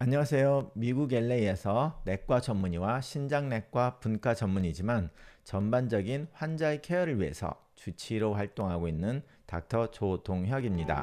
안녕하세요. 미국 LA에서 내과 전문의와 신장내과 분과 전문의지만 전반적인 환자의 케어를 위해서 주치의로 활동하고 있는 닥터 조동혁입니다.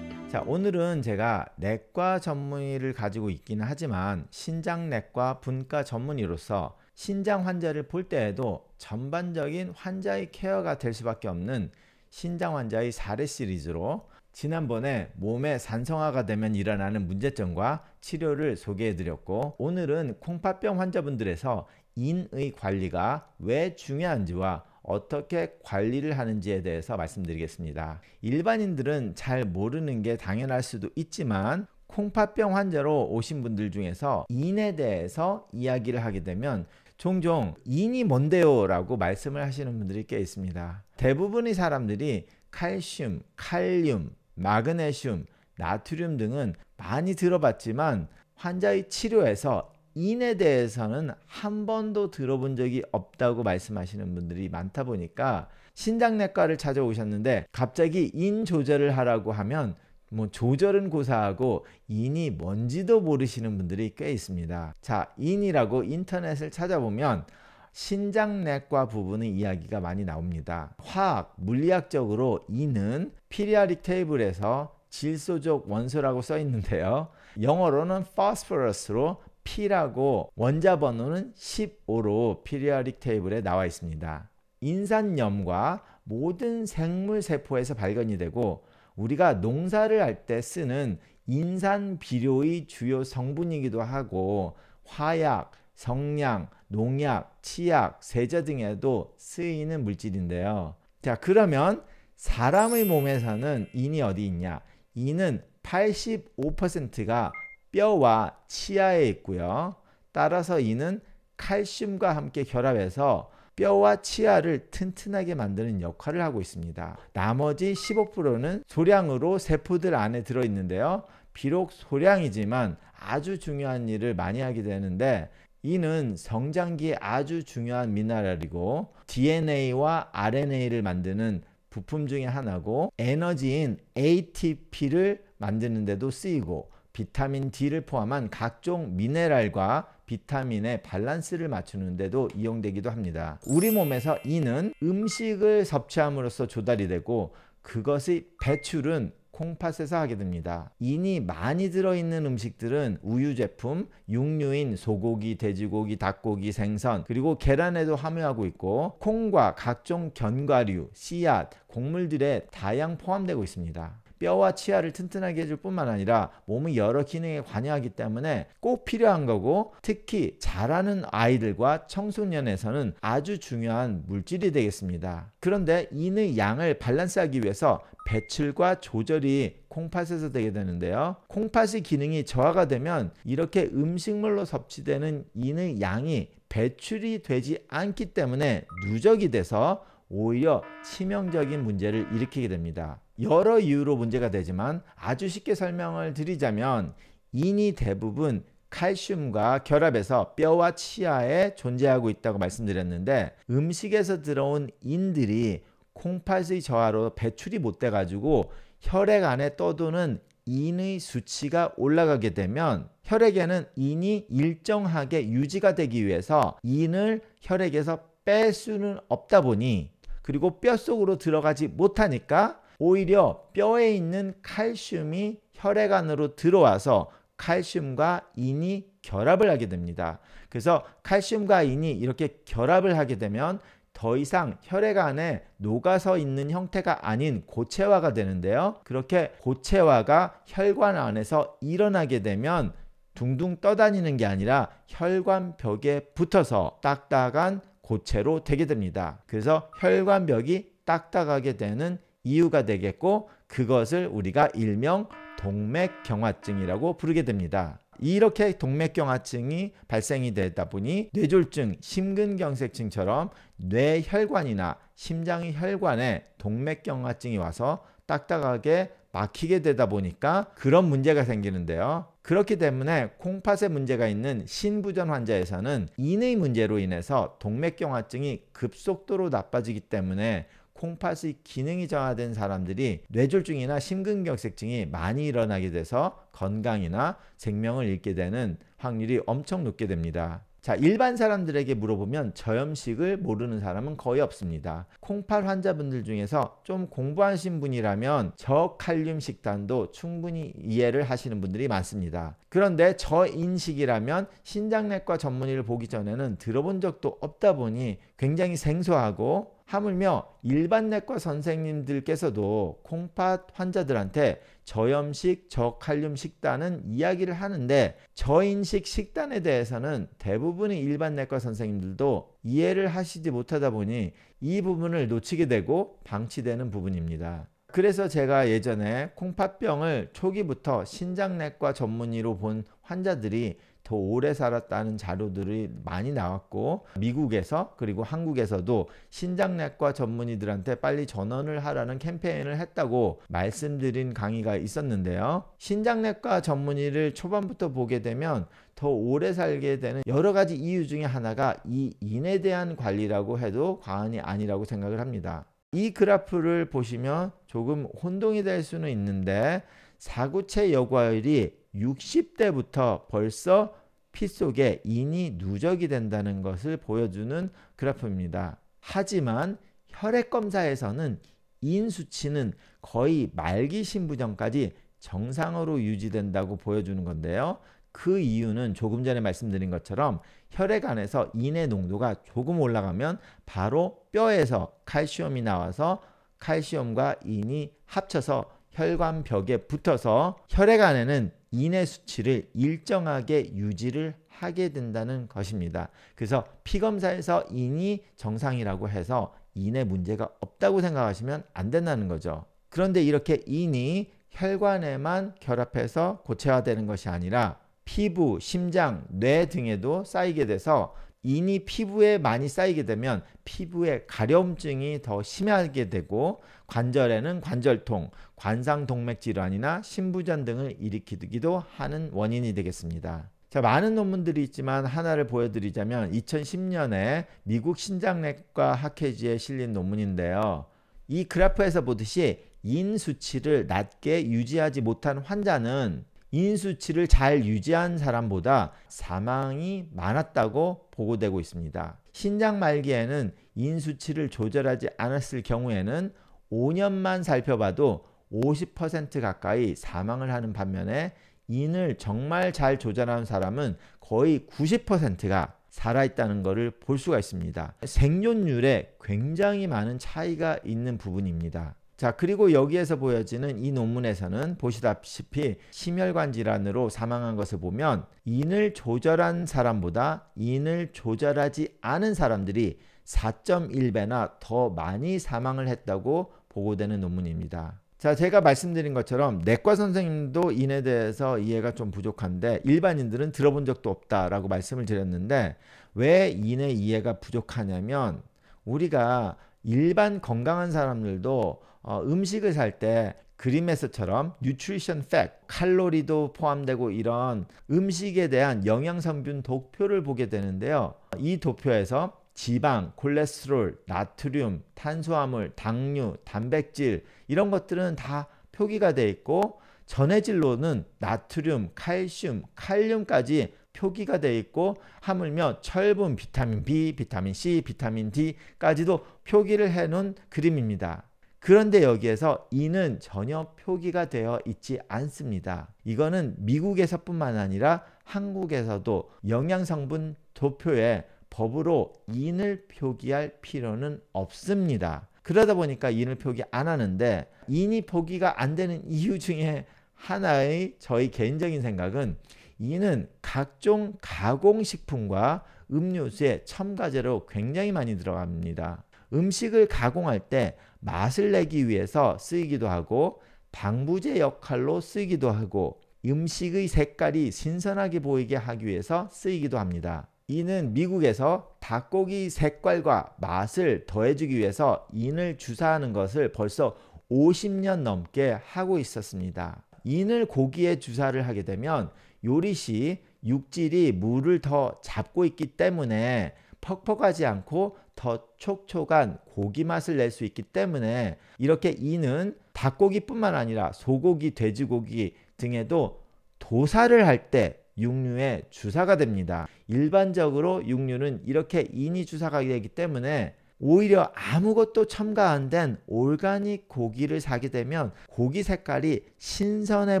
자, 오늘은 제가 내과 전문의를 가지고 있기는 하지만 신장내과 분과 전문의로서 신장 환자를 볼 때에도 전반적인 환자의 케어가 될 수밖에 없는 신장 환자의 사례 시리즈로 지난번에 몸에 산성화가 되면 일어나는 문제점과 치료를 소개해 드렸고 오늘은 콩팥병 환자분들에서 인의 관리가 왜 중요한지와 어떻게 관리를 하는지에 대해서 말씀드리겠습니다. 일반인들은 잘 모르는 게 당연할 수도 있지만 콩팥병 환자로 오신 분들 중에서 인에 대해서 이야기를 하게 되면 종종 인이 뭔데요? 라고 말씀을 하시는 분들이 꽤 있습니다. 대부분의 사람들이 칼슘, 칼륨, 마그네슘, 나트륨 등은 많이 들어봤지만 환자의 치료에서 인에 대해서는 한 번도 들어본 적이 없다고 말씀하시는 분들이 많다 보니까 신장내과를 찾아오셨는데 갑자기 인 조절을 하라고 하면 뭐 조절은 고사하고 인이 뭔지도 모르시는 분들이 꽤 있습니다. 자, 인이라고 인터넷을 찾아보면 신장내과 부분의 이야기가 많이 나옵니다. 화학, 물리학적으로 인은 피리아릭 테이블에서 질소적 원소라고 써 있는데요. 영어로는 phosphorus로 P라고 원자 번호는 15로 피리아릭 테이블에 나와 있습니다. 인산염과 모든 생물 세포에서 발견이 되고 우리가 농사를 할 때 쓰는 인산 비료의 주요 성분이기도 하고 화약, 성냥, 농약, 치약, 세제 등에도 쓰이는 물질인데요. 자, 그러면 사람의 몸에 서는 인이 어디 있냐? 인은 85%가 뼈와 치아에 있고요. 따라서 인은 칼슘과 함께 결합해서 뼈와 치아를 튼튼하게 만드는 역할을 하고 있습니다. 나머지 15%는 소량으로 세포들 안에 들어 있는데요. 비록 소량이지만 아주 중요한 일을 많이 하게 되는데 이는 성장기에 아주 중요한 미네랄이고 DNA와 RNA를 만드는 부품 중의 하나고 에너지인 ATP를 만드는데도 쓰이고 비타민 D를 포함한 각종 미네랄과 비타민의 밸런스를 맞추는데도 이용되기도 합니다. 우리 몸에서 이는 음식을 섭취함으로써 조달이 되고 그것의 배출은 콩팥에서 하게 됩니다. 인이 많이 들어있는 음식들은 우유 제품, 육류인 소고기, 돼지고기, 닭고기, 생선, 그리고 계란에도 함유하고 있고 콩과 각종 견과류, 씨앗, 곡물들에 다양 포함되고 있습니다. 뼈와 치아를 튼튼하게 해줄 뿐만 아니라 몸의 여러 기능에 관여하기 때문에 꼭 필요한 거고 특히 자라는 아이들과 청소년에서는 아주 중요한 물질이 되겠습니다. 그런데 인의 양을 밸런스하기 위해서 배출과 조절이 콩팥에서 되게 되는데요. 콩팥의 기능이 저하가 되면 이렇게 음식물로 섭취되는 인의 양이 배출이 되지 않기 때문에 누적이 돼서 오히려 치명적인 문제를 일으키게 됩니다. 여러 이유로 문제가 되지만 아주 쉽게 설명을 드리자면 인이 대부분 칼슘과 결합해서 뼈와 치아에 존재하고 있다고 말씀드렸는데 음식에서 들어온 인들이 콩팥의 저하로 배출이 못돼 가지고 혈액 안에 떠도는 인의 수치가 올라가게 되면 혈액에는 인이 일정하게 유지가 되기 위해서 인을 혈액에서 뺄 수는 없다 보니 그리고 뼈 속으로 들어가지 못하니까 오히려 뼈에 있는 칼슘이 혈액 안으로 들어와서 칼슘과 인이 결합을 하게 됩니다. 그래서 칼슘과 인이 이렇게 결합을 하게 되면 더 이상 혈액 안에 녹아서 있는 형태가 아닌 고체화가 되는데요. 그렇게 고체화가 혈관 안에서 일어나게 되면 둥둥 떠다니는 게 아니라 혈관 벽에 붙어서 딱딱한 고체로 되게 됩니다. 그래서 혈관 벽이 딱딱하게 되는 이유가 되겠고 그것을 우리가 일명 동맥경화증이라고 부르게 됩니다. 이렇게 동맥경화증이 발생이 되다 보니 뇌졸중, 심근경색증처럼 뇌혈관이나 심장의 혈관에 동맥경화증이 와서 딱딱하게 막히게 되다 보니까 그런 문제가 생기는데요. 그렇기 때문에 콩팥에 문제가 있는 신부전 환자에서는 인의 문제로 인해서 동맥경화증이 급속도로 나빠지기 때문에 콩팥의 기능이 저하된 사람들이 뇌졸중이나 심근경색증이 많이 일어나게 돼서 건강이나 생명을 잃게 되는 확률이 엄청 높게 됩니다. 자, 일반 사람들에게 물어보면 저염식을 모르는 사람은 거의 없습니다. 콩팥 환자분들 중에서 좀 공부하신 분이라면 저칼륨 식단도 충분히 이해를 하시는 분들이 많습니다. 그런데 저인식이라면 신장내과 전문의를 보기 전에는 들어본 적도 없다 보니 굉장히 생소하고 하물며 일반 내과 선생님들께서도 콩팥 환자들한테 저염식, 저칼륨 식단은 이야기를 하는데 저인식 식단에 대해서는 대부분의 일반 내과 선생님들도 이해를 하시지 못하다 보니 이 부분을 놓치게 되고 방치되는 부분입니다. 그래서 제가 예전에 콩팥병을 초기부터 신장내과 전문의로 본 환자들이 더 오래 살았다는 자료들이 많이 나왔고 미국에서 그리고 한국에서도 신장내과 전문의들한테 빨리 전원을 하라는 캠페인을 했다고 말씀드린 강의가 있었는데요. 신장내과 전문의를 초반부터 보게 되면 더 오래 살게 되는 여러 가지 이유 중에 하나가 이 인에 대한 관리라고 해도 과언이 아니라고 생각을 합니다. 이 그래프를 보시면 조금 혼동이 될 수는 있는데 사구체 여과율이 60대부터 벌써 피 속에 인이 누적이 된다는 것을 보여주는 그래프입니다. 하지만 혈액 검사에서는 인 수치는 거의 말기 신부전까지 정상으로 유지된다고 보여주는 건데요. 그 이유는 조금 전에 말씀드린 것처럼 혈액 안에서 인의 농도가 조금 올라가면 바로 뼈에서 칼슘이 나와서 칼슘과 인이 합쳐서 혈관벽에 붙어서 혈액 안에는 인의 수치를 일정하게 유지를 하게 된다는 것입니다. 그래서 피검사에서 인이 정상이라고 해서 인의 문제가 없다고 생각하시면 안 된다는 거죠. 그런데 이렇게 인이 혈관에만 결합해서 고체화되는 것이 아니라 피부, 심장, 뇌 등에도 쌓이게 돼서 인이 피부에 많이 쌓이게 되면 피부에 가려움증이 더 심하게 되고 관절에는 관절통, 관상동맥 질환이나 신부전 등을 일으키기도 하는 원인이 되겠습니다. 자, 많은 논문들이 있지만 하나를 보여드리자면 2010년에 미국 신장내과 학회지에 실린 논문인데요. 이 그래프에서 보듯이 인 수치를 낮게 유지하지 못한 환자는 인수치를 잘 유지한 사람보다 사망이 많았다고 보고되고 있습니다. 신장 말기에는 인수치를 조절하지 않았을 경우에는 5년만 살펴봐도 50% 가까이 사망을 하는 반면에 인을 정말 잘 조절하는 사람은 거의 90%가 살아있다는 것을 볼 수가 있습니다. 생존율에 굉장히 많은 차이가 있는 부분입니다. 자, 그리고 여기에서 보여지는 이 논문에서는 보시다시피 심혈관 질환으로 사망한 것을 보면 인을 조절한 사람보다 인을 조절하지 않은 사람들이 4.1배나 더 많이 사망을 했다고 보고되는 논문입니다. 자, 제가 말씀드린 것처럼 내과 선생님도 인에 대해서 이해가 좀 부족한데 일반인들은 들어본 적도 없다라고 말씀을 드렸는데 왜 인의 이해가 부족하냐면 우리가 일반 건강한 사람들도 어, 음식을 살 때 그림에서처럼 n u t 션팩 칼로리도 포함되고 이런 음식에 대한 영양 성분 도표를 보게 되는데요. 이 도표에서 지방, 콜레스테롤, 나트륨, 탄수화물, 당류, 단백질 이런 것들은 다 표기가 되어 있고 전해질로는 나트륨, 칼슘, 칼륨까지 표기가 되어 있고 하물며 철분, 비타민 B, 비타민 C, 비타민 D까지도 표기를 해 놓은 그림입니다. 그런데 여기에서 이는 전혀 표기가 되어 있지 않습니다. 이거는 미국에서뿐만 아니라 한국에서도 영양성분 도표에 법으로 인을 표기할 필요는 없습니다. 그러다 보니까 인을 표기 안 하는데 인이 표기가 안 되는 이유 중에 하나의 저희 개인적인 생각은 인은 각종 가공식품과 음료수에 첨가제로 굉장히 많이 들어갑니다. 음식을 가공할 때 맛을 내기 위해서 쓰이기도 하고 방부제 역할로 쓰이기도 하고 음식의 색깔이 신선하게 보이게 하기 위해서 쓰이기도 합니다. 이는 미국에서 닭고기 색깔과 맛을 더해주기 위해서 인을 주사하는 것을 벌써 50년 넘게 하고 있었습니다. 인을 고기에 주사를 하게 되면 요리 시 육질이 물을 더 잡고 있기 때문에 퍽퍽하지 않고 더 촉촉한 고기 맛을 낼 수 있기 때문에 이렇게 이는 닭고기뿐만 아니라 소고기, 돼지고기 등에도 도사를할때육류의 주사가 됩니다. 일반적으로 육류는 이렇게 인이 주사가 되기 때문에 오히려 아무것도 첨가 안 된 올가닉 고기를 사게 되면 고기 색깔이 신선해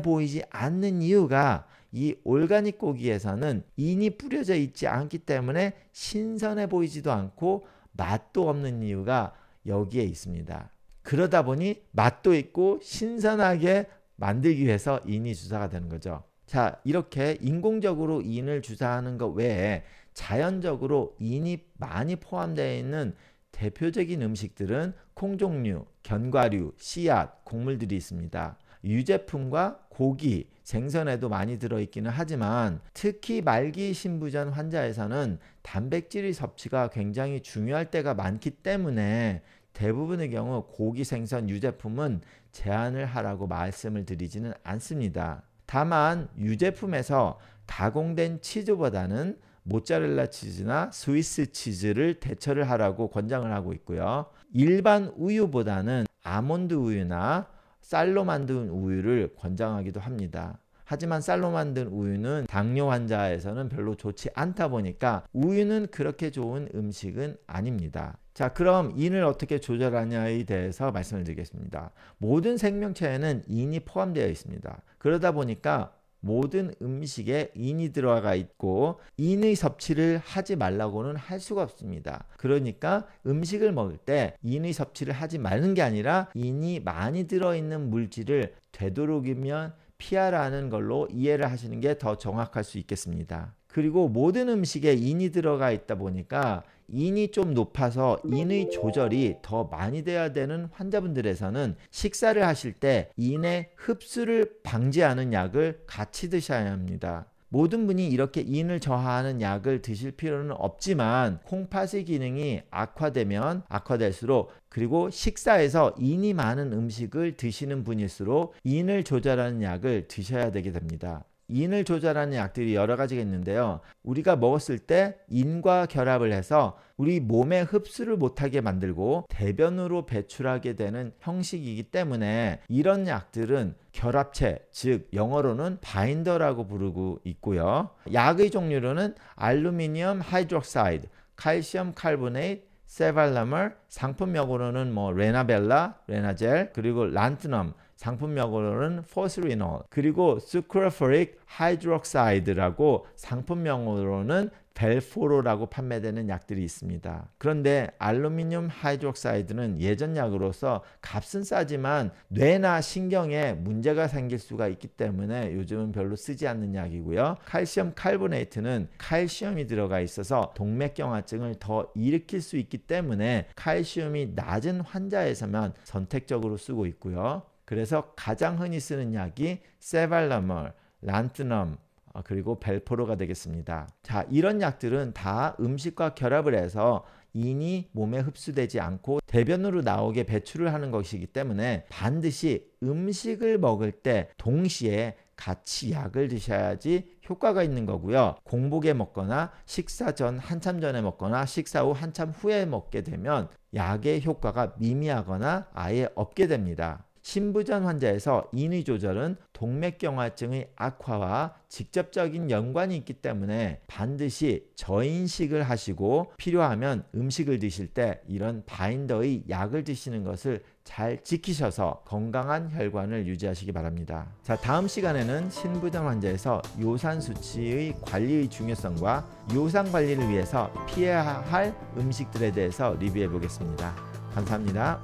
보이지 않는 이유가 이 올가닉 고기에서는 인이 뿌려져 있지 않기 때문에 신선해 보이지도 않고 맛도 없는 이유가 여기에 있습니다. 그러다 보니 맛도 있고 신선하게 만들기 위해서 인이 주사가 되는 거죠. 자, 이렇게 인공적으로 인을 주사하는 것 외에 자연적으로 인이 많이 포함되어 있는 대표적인 음식들은 콩종류, 견과류, 씨앗, 곡물들이 있습니다. 유제품과 고기, 생선에도 많이 들어있기는 하지만 특히 말기 신부전 환자에서는 단백질의 섭취가 굉장히 중요할 때가 많기 때문에 대부분의 경우 고기 생선 유제품은 제한을 하라고 말씀을 드리지는 않습니다. 다만 유제품에서 가공된 치즈보다는 모짜렐라 치즈나 스위스 치즈를 대처를 하라고 권장을 하고 있고요. 일반 우유보다는 아몬드 우유나 쌀로 만든 우유를 권장하기도 합니다. 하지만 쌀로 만든 우유는 당뇨 환자에서는 별로 좋지 않다 보니까 우유는 그렇게 좋은 음식은 아닙니다. 자, 그럼 인을 어떻게 조절하냐에 대해서 말씀을 드리겠습니다. 모든 생명체에는 인이 포함되어 있습니다. 그러다 보니까 모든 음식에 인이 들어가 있고 인의 섭취를 하지 말라고는 할 수가 없습니다. 그러니까 음식을 먹을 때 인의 섭취를 하지 말는 게 아니라 인이 많이 들어있는 물질을 되도록이면 피하라는 걸로 이해를 하시는 게 더 정확할 수 있겠습니다. 그리고 모든 음식에 인이 들어가 있다 보니까 인이 좀 높아서 인의 조절이 더 많이 돼야 되는 환자분들에서는 식사를 하실 때 인의 흡수를 방지하는 약을 같이 드셔야 합니다. 모든 분이 이렇게 인을 저하하는 약을 드실 필요는 없지만 콩팥의 기능이 악화되면 악화될수록 그리고 식사에서 인이 많은 음식을 드시는 분일수록 인을 조절하는 약을 드셔야 되게 됩니다. 인을 조절하는 약들이 여러 가지가 있는데요. 우리가 먹었을 때 인과 결합을 해서 우리 몸에 흡수를 못하게 만들고 대변으로 배출하게 되는 형식이기 때문에 이런 약들은 결합체, 즉 영어로는 바인더라고 부르고 있고요. 약의 종류로는 알루미늄 하이드록사이드, 칼슘 칼보네이트, 세발라멀, 상품명으로는 뭐 레나벨라, 레나젤, 그리고 란트넘, 상품명으로는 포스리놀 그리고 스크로포릭 하이드록사이드라고 상품명으로는 벨포로라고 판매되는 약들이 있습니다. 그런데 알루미늄 하이드록사이드는 예전 약으로서 값은 싸지만 뇌나 신경에 문제가 생길 수가 있기 때문에 요즘은 별로 쓰지 않는 약이고요. 칼슘 칼보네이트는 칼슘이 들어가 있어서 동맥경화증을 더 일으킬 수 있기 때문에 칼슘이 낮은 환자에서만 선택적으로 쓰고 있고요. 그래서 가장 흔히 쓰는 약이 세발라멀, 란트넘, 어, 그리고 벨포로가 되겠습니다. 자, 이런 약들은 다 음식과 결합을 해서 인이 몸에 흡수되지 않고 대변으로 나오게 배출을 하는 것이기 때문에 반드시 음식을 먹을 때 동시에 같이 약을 드셔야지 효과가 있는 거고요. 공복에 먹거나 식사 전 한참 전에 먹거나 식사 후 한참 후에 먹게 되면 약의 효과가 미미하거나 아예 없게 됩니다. 신부전 환자에서 인위 조절은 동맥경화증의 악화와 직접적인 연관이 있기 때문에 반드시 저인식을 하시고 필요하면 음식을 드실 때 이런 바인더의 약을 드시는 것을 잘 지키셔서 건강한 혈관을 유지하시기 바랍니다. 자, 다음 시간에는 신부전 환자에서 요산 수치의 관리의 중요성과 요산 관리를 위해서 피해야 할 음식들에 대해서 리뷰해 보겠습니다. 감사합니다.